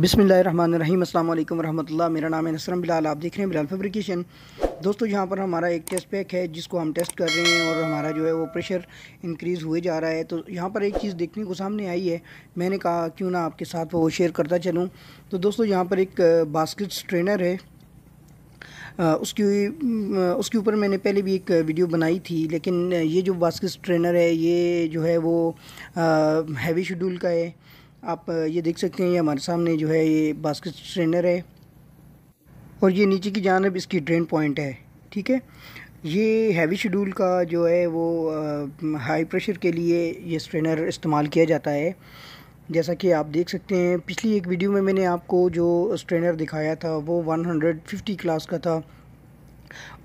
बिसमीम् अल्लाम मेरा नाम है नसरम बिलाल आप देख रहे हैं बिलाल फेब्रिकेशन दोस्तों यहाँ पर हमारा एक टेस्ट पैक है जिसको हम टेस्ट कर रहे हैं और हमारा जो है वो प्रेशर इंक्रीज़ हुए जा रहा है तो यहाँ पर एक चीज़ देखने को सामने आई है मैंने कहा क्यों ना आपके साथ वो शेयर करता चलूँ तो दोस्तों यहाँ पर एक बास्केट ट्रेनर है उसकी उसके ऊपर मैंने पहले भी एक वीडियो बनाई थी लेकिन ये जो बास्केट ट्रेनर है ये जो है वो हैवी शेड्यूल का है आप ये देख सकते हैं ये हमारे सामने जो है ये बास्केट स्ट्रेनर है और ये नीचे की जानब इसकी ड्रेन पॉइंट है ठीक है ये हैवी शेड्यूल का जो है वो आ, हाई प्रेशर के लिए ये स्ट्रेनर इस्तेमाल किया जाता है जैसा कि आप देख सकते हैं पिछली एक वीडियो में मैंने आपको जो स्ट्रेनर दिखाया था वो 150 क्लास का था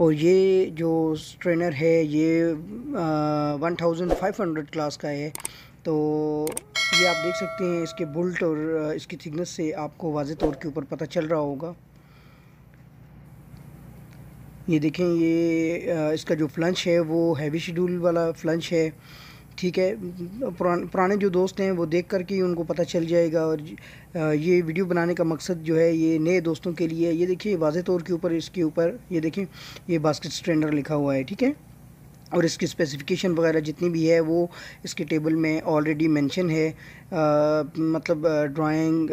और ये जो स्ट्रेनर है ये आ, 1500 क्लास का है तो ये आप देख सकते हैं इसके बोल्ट और इसकी थिकनेस से आपको वाज तौर के ऊपर पता चल रहा होगा ये देखें ये इसका जो फ्लंच है वो हैवी शेड्यूल वाला फ्लंच है ठीक है पुराने पुराने जो दोस्त हैं वो देख करके ही उनको पता चल जाएगा और ये वीडियो बनाने का मकसद जो है ये नए दोस्तों के लिए ये देखिए वाज तौर के ऊपर इसके ऊपर ये देखें ये बास्केट स्टैंडर लिखा हुआ है ठीक है और इसकी स्पेसिफिकेशन वगैरह जितनी भी है वो इसके टेबल में ऑलरेडी मेंशन है आ, मतलब drawing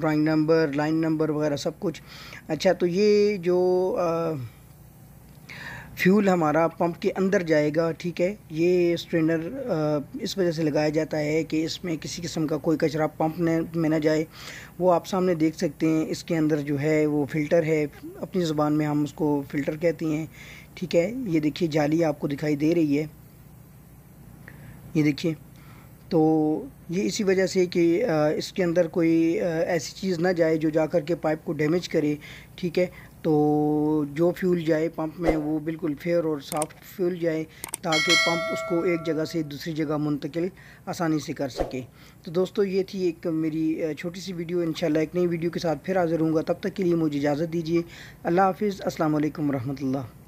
drawing number line number वगैरह सब कुछ अच्छा तो ये जो आ, फ्यूल हमारा पंप के अंदर जाएगा ठीक है ये स्ट्रेनर इस वजह से लगाया जाता है कि इसमें किसी किस्म का कोई कचरा पंप में ना जाए वो आप सामने देख सकते हैं इसके अंदर जो है वो फ़िल्टर है अपनी ज़ुबान में हम उसको फ़िल्टर कहते हैं ठीक है ये देखिए जाली आपको दिखाई दे रही है ये देखिए तो ये इसी वजह से कि इसके अंदर कोई ऐसी चीज़ ना जाए जो जा कर के पाइप को डैमेज करे ठीक है तो जो फ्यूल जाए पंप में वो बिल्कुल फेयर और सॉफ्ट फ्यूल जाए ताकि पंप उसको एक जगह से दूसरी जगह मुंतकिल आसानी से कर सके तो दोस्तों ये थी एक मेरी छोटी सी वीडियो इंशाल्लाह एक नई वीडियो के साथ फिर हाजिर हूँगा तब तक के लिए मुझे इजाज़त दीजिए अल्लाह हाफिज़ असल वरहमल्ला